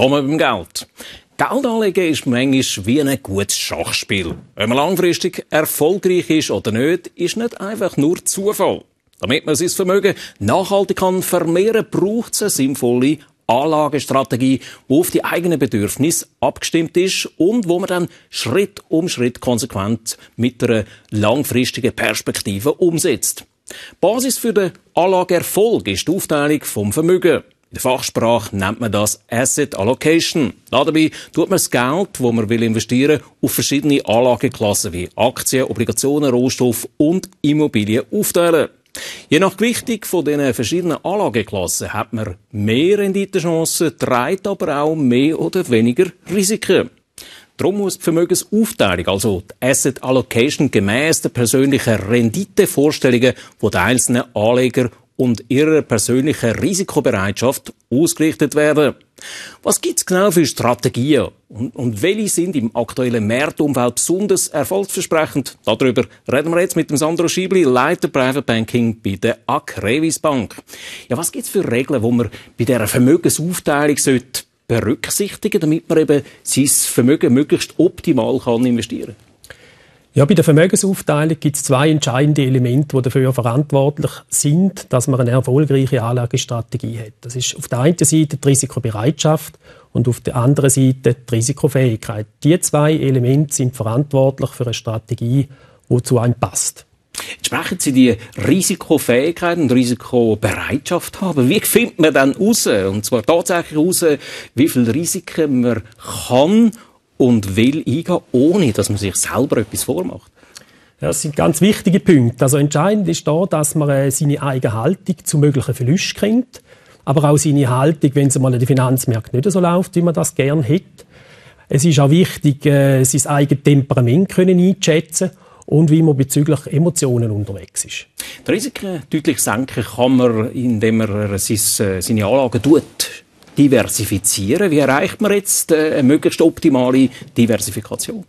Willkommen beim Geld. Geld anlegen ist manchmal wie ein gutes Schachspiel. Ob man langfristig erfolgreich ist oder nicht, ist nicht einfach nur Zufall. Damit man sein Vermögen nachhaltig kann vermehren, braucht es eine sinnvolle Anlagestrategie, die auf die eigenen Bedürfnisse abgestimmt ist und wo man dann Schritt um Schritt konsequent mit einer langfristigen Perspektive umsetzt. Basis für den Anlageerfolg ist die Aufteilung vom Vermögen. In der Fachsprache nennt man das Asset Allocation. Dabei tut man das Geld, das man will investieren will, auf verschiedene Anlageklassen wie Aktien, Obligationen, Rohstoff und Immobilien aufteilen. Je nach Gewichtung von den verschiedenen Anlageklassen hat man mehr Renditechancen, trägt aber auch mehr oder weniger Risiken. Darum muss die Vermögensaufteilung, also die Asset Allocation, gemäss der persönlichen Renditevorstellungen die der einzelnen Anleger und ihrer persönlichen Risikobereitschaft ausgerichtet werden. Was gibt's genau für Strategien und, und welche sind im aktuellen Marktumfeld besonders erfolgsversprechend? Darüber reden wir jetzt mit dem Sandro Schiebli, Leiter Private Banking bei der Acrevis Bank. Ja, was gibt's für Regeln, die man bei dieser Vermögensaufteilung sollte berücksichtigen, damit man eben sein Vermögen möglichst optimal kann investieren kann? Ja, bei der Vermögensaufteilung gibt es zwei entscheidende Elemente, die dafür verantwortlich sind, dass man eine erfolgreiche Anlagestrategie hat. Das ist auf der einen Seite die Risikobereitschaft und auf der anderen Seite die Risikofähigkeit. Die zwei Elemente sind verantwortlich für eine Strategie, die zu einem passt. Jetzt sprechen Sie die Risikofähigkeit und Risikobereitschaft haben. Wie findet man dann raus, und zwar tatsächlich raus, wie viel Risiken man kann und will eingehen, ohne dass man sich selber etwas vormacht. Ja, das sind ganz wichtige Punkte. Also entscheidend ist da, dass man äh, seine eigene Haltung zu möglichen Verlusten kennt, aber auch seine Haltung, wenn es mal in den Finanzmärkten nicht so läuft, wie man das gerne hätte. Es ist auch wichtig, äh, sein eigenes Temperament können einzuschätzen und wie man bezüglich Emotionen unterwegs ist. Die Risiken deutlich senken kann man, indem man äh, seine Anlagen tut diversifizieren. Wie erreicht man jetzt äh, eine möglichst optimale Diversifikation?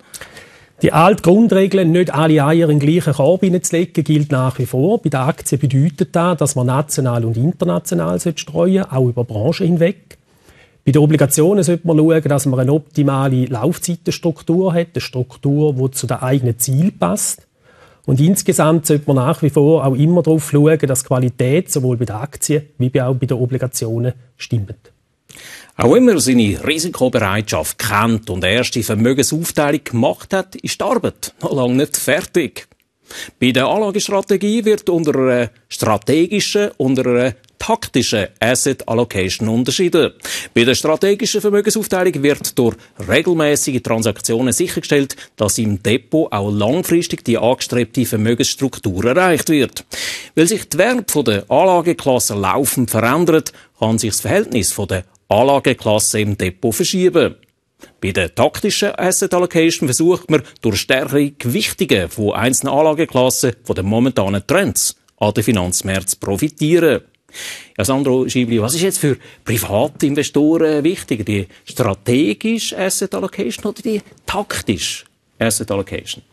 Die alte Grundregel, nicht alle Eier in den gleichen Korb hineinzulegen, gilt nach wie vor. Bei den Aktien bedeutet das, dass man national und international streuen sollte, auch über Branchen hinweg. Bei den Obligationen sollte man schauen, dass man eine optimale Laufzeitenstruktur hat, eine Struktur, die zu den eigenen Ziel passt. Und insgesamt sollte man nach wie vor auch immer darauf schauen, dass die Qualität sowohl bei den Aktien wie auch bei den Obligationen stimmt. Auch immer seine Risikobereitschaft kennt und erste Vermögensaufteilung gemacht hat, ist die Arbeit noch lange nicht fertig. Bei der Anlagestrategie wird unter einer strategischen und einer taktischen Asset Allocation unterschieden. Bei der strategischen Vermögensaufteilung wird durch regelmäßige Transaktionen sichergestellt, dass im Depot auch langfristig die angestrebte Vermögensstruktur erreicht wird. Weil sich die Werte der Anlageklasse laufend verändert, kann sich das Verhältnis von der Anlageklasse im Depot verschieben. Bei der taktischen Asset Allocation versucht man durch stärkere Gewichtungen von einzelnen Anlageklassen von den momentanen Trends an den Finanzmärkten zu profitieren. Ja, Sandro Schiebli, was ist jetzt für Privatinvestoren Investoren wichtiger? Die strategische Asset Allocation oder die taktische Asset Allocation?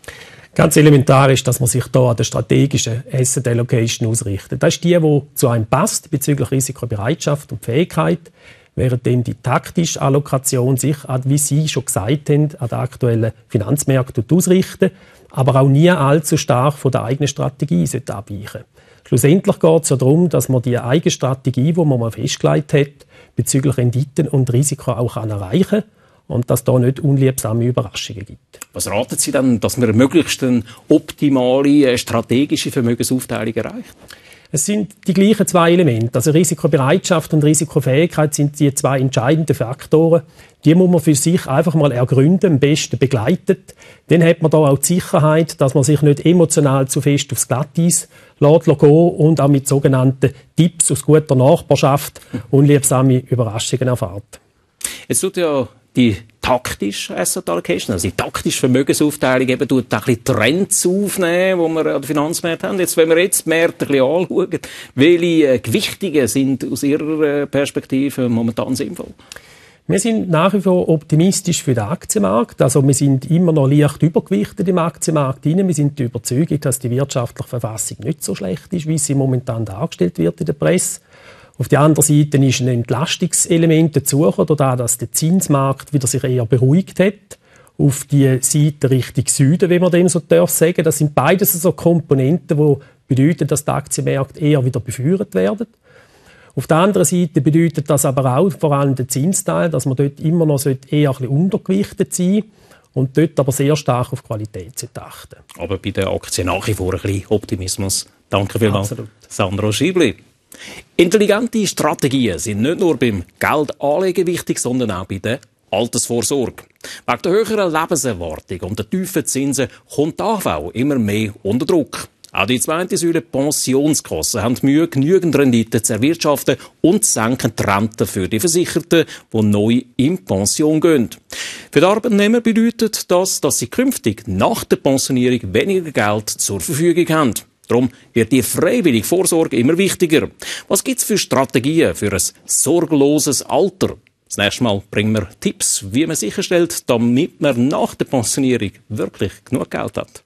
Ganz elementar ist, dass man sich hier an der strategischen Asset Allocation ausrichtet. Das ist die, die zu einem passt bezüglich Risikobereitschaft und Fähigkeit währenddem die taktische Allokation sich, wie Sie schon gesagt haben, an den aktuellen Finanzmärkten ausrichten, aber auch nie allzu stark von der eigenen Strategie abweichen Schlussendlich geht es ja darum, dass man die eigene Strategie, die man mal festgelegt hat, bezüglich Renditen und Risiko auch erreichen kann und dass da nicht unliebsame Überraschungen gibt. Was raten Sie dann, dass man möglichst eine optimale äh, strategische Vermögensaufteilung erreicht? Es sind die gleichen zwei Elemente. Also Risikobereitschaft und Risikofähigkeit sind die zwei entscheidenden Faktoren. Die muss man für sich einfach mal ergründen, am besten begleitet. Dann hat man da auch die Sicherheit, dass man sich nicht emotional zu fest aufs Glatteis lässt gehen und auch mit sogenannten Tipps aus guter Nachbarschaft unliebsame Überraschungen erfahrt. Es tut ja die taktisch Asset Allocation, also die taktische Vermögensaufteilung eben tut da ein bisschen Trends aufnehmen, die wir an den Finanzmärkten haben. Jetzt, wenn wir jetzt die Märkte ein bisschen anschauen, welche äh, Gewichtungen sind aus Ihrer äh, Perspektive momentan sinnvoll? Wir sind nach wie vor optimistisch für den Aktienmarkt. Also wir sind immer noch leicht übergewichtet im Aktienmarkt. Wir sind der Überzeugung, dass die wirtschaftliche Verfassung nicht so schlecht ist, wie sie momentan dargestellt wird in der Presse. Auf der anderen Seite ist ein Entlastungselement dazugekommen, dadurch, dass der Zinsmarkt wieder sich eher beruhigt hat. Auf die Seite Richtung Süden, wenn man dem so darf sagen. Das sind beides so Komponenten, die bedeuten, dass die Aktienmärkte eher wieder befeuert werden. Auf der anderen Seite bedeutet das aber auch vor allem den Zinsteil, dass man dort immer noch eher ein bisschen untergewichtet sein und dort aber sehr stark auf Qualität zu achten. Aber bei den Aktien nach wie vor ein bisschen Optimismus. Danke vielmals, Absolut. Sandro Schiebli. Intelligente Strategien sind nicht nur beim Geldanlegen wichtig, sondern auch bei der Altersvorsorge. Wegen der höheren Lebenserwartung und der tiefen Zinsen kommt die AV immer mehr unter Druck. Auch die zweite Säule Pensionskassen haben Mühe, genügend Rendite zu erwirtschaften und senken die Renten für die Versicherten, die neu in Pension gehen. Für die Arbeitnehmer bedeutet das, dass sie künftig nach der Pensionierung weniger Geld zur Verfügung haben. Darum wird die freiwillige Vorsorge immer wichtiger. Was gibt's für Strategien für ein sorgloses Alter? Das nächste Mal bringen wir Tipps, wie man sicherstellt, damit man nach der Pensionierung wirklich genug Geld hat.